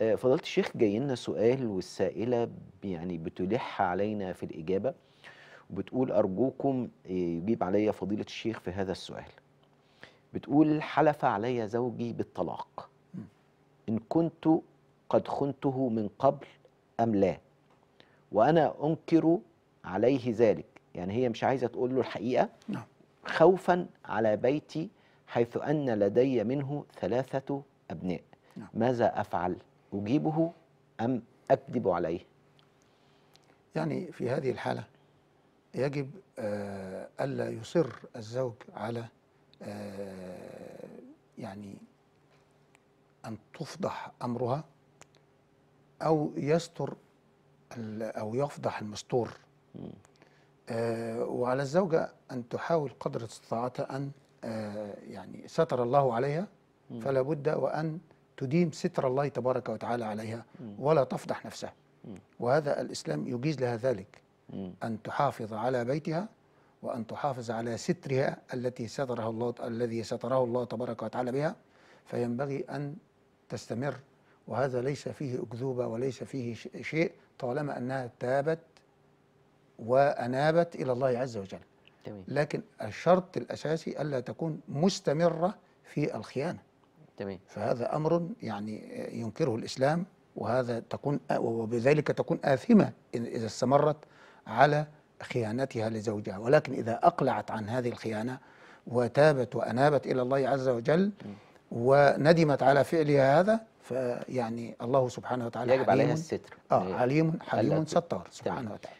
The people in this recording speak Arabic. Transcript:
آه، فضلت الشيخ جاي لنا سؤال والسائله يعني بتلح علينا في الاجابه وبتقول ارجوكم آه، يجيب عليا فضيله الشيخ في هذا السؤال. بتقول حلف علي زوجي بالطلاق ان كنت قد خنته من قبل ام لا وانا انكر عليه ذلك يعني هي مش عايزه تقول له الحقيقه نعم. خوفا على بيتي حيث ان لدي منه ثلاثه ابناء نعم. ماذا افعل؟ أجيبه أم أكذب عليه يعني في هذه الحالة يجب آه، ألا يصر الزوج على آه، يعني أن تفضح أمرها أو يستر أو يفضح المستور آه، وعلى الزوجة أن تحاول قدر استطاعتها أن يعني ستر الله عليها فلا بد وأن تديم ستر الله تبارك وتعالى عليها ولا تفضح نفسها وهذا الإسلام يجيز لها ذلك أن تحافظ على بيتها وأن تحافظ على سترها التي سترها الله الذي ستره الله تبارك وتعالى بها فينبغي أن تستمر وهذا ليس فيه أكذوبة وليس فيه شيء طالما أنها تابت وأنابت إلى الله عز وجل لكن الشرط الأساسي ألا تكون مستمرة في الخيانة تمام فهذا امر يعني ينكره الاسلام وهذا تكون وبذلك تكون آثمة إذا استمرت على خيانتها لزوجها ولكن إذا أقلعت عن هذه الخيانة وتابت وأنابت إلى الله عز وجل وندمت على فعلها هذا فيعني الله سبحانه وتعالى يجب عليها الستر اه عليم حليم ستار سبحانه وتعالى